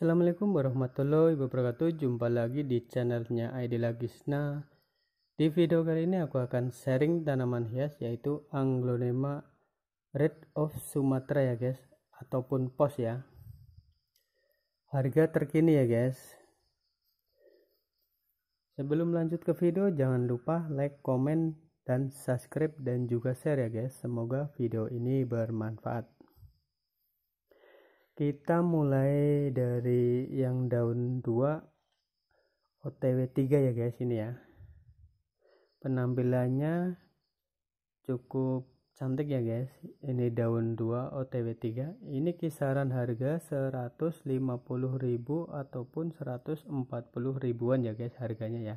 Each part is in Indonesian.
Assalamualaikum warahmatullahi wabarakatuh Jumpa lagi di channelnya Aidila Gisna Di video kali ini aku akan sharing tanaman hias yaitu Anglonema Red of Sumatra ya guys Ataupun pos ya Harga terkini ya guys Sebelum lanjut ke video jangan lupa like, komen, dan subscribe dan juga share ya guys Semoga video ini bermanfaat kita mulai dari yang daun 2 OTW 3 ya guys ini ya penampilannya cukup cantik ya guys ini daun 2 OTW 3 ini kisaran harga 150.000 ataupun 140 ribuan ya guys harganya ya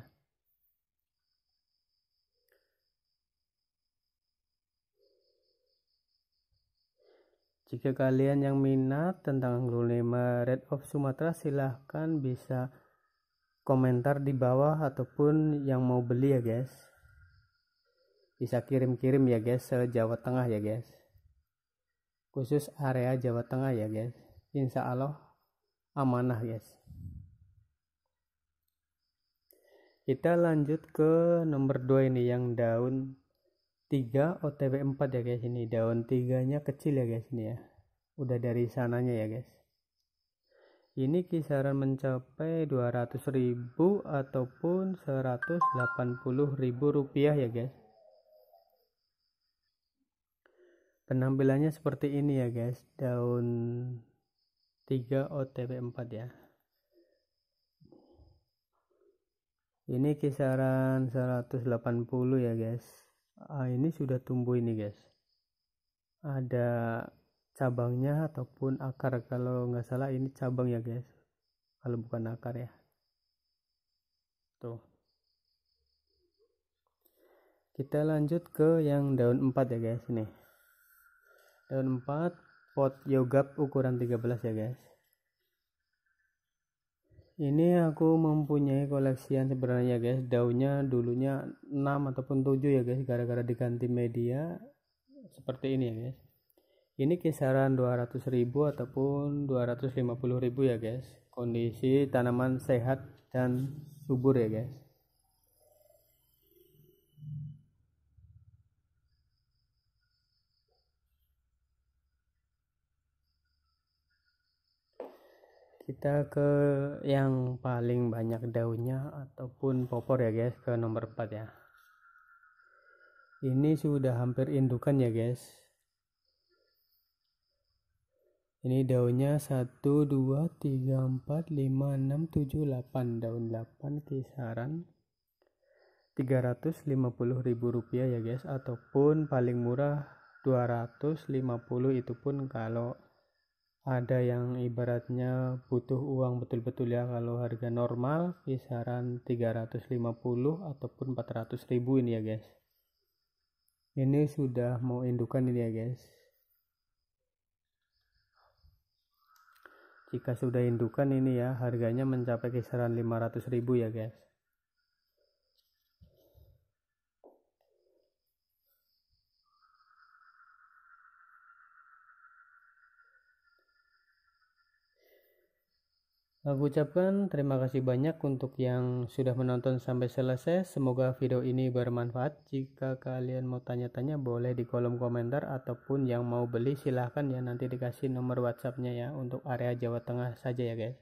Jika kalian yang minat tentang Anggrulema Red of Sumatera silahkan bisa komentar di bawah ataupun yang mau beli ya guys. Bisa kirim-kirim ya guys ke Jawa Tengah ya guys. Khusus area Jawa Tengah ya guys. Insya Allah amanah guys. Kita lanjut ke nomor 2 ini yang daun 3 OTW 4 ya guys ini daun tiganya kecil ya guys ini ya udah dari sananya ya guys ini kisaran mencapai 200.000 ataupun 180.000 rupiah ya guys penampilannya seperti ini ya guys daun 3 OTW 4 ya ini kisaran 180 ya guys uh, ini sudah tumbuh ini guys ada cabangnya ataupun akar kalau nggak salah ini cabang ya guys kalau bukan akar ya tuh kita lanjut ke yang daun 4 ya guys ini daun 4 pot yogurt ukuran 13 ya guys ini aku mempunyai koleksian yang sebenarnya guys daunnya dulunya 6 ataupun 7 ya guys gara-gara diganti media seperti ini ya guys ini kisaran 200.000 ataupun 250.000 ya guys kondisi tanaman sehat dan subur ya guys kita ke yang paling banyak daunnya ataupun popor ya guys ke nomor 4 ya ini sudah hampir indukan ya guys ini daunnya 1 2 3 4 5 6 7 8 daun 8 kisaran 350 ribu rupiah ya guys ataupun paling murah 250 itu pun kalau ada yang ibaratnya butuh uang betul-betul ya kalau harga normal kisaran 350 ataupun 400 ribu ini ya guys ini sudah mau indukan ini ya guys jika sudah indukan ini ya harganya mencapai kisaran 500 ribu ya guys Aku ucapkan terima kasih banyak untuk yang sudah menonton sampai selesai. Semoga video ini bermanfaat. Jika kalian mau tanya-tanya boleh di kolom komentar ataupun yang mau beli silahkan ya nanti dikasih nomor WhatsAppnya ya untuk area Jawa Tengah saja ya guys.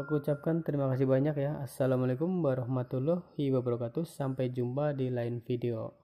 Aku ucapkan terima kasih banyak ya. Assalamualaikum warahmatullahi wabarakatuh. Sampai jumpa di lain video.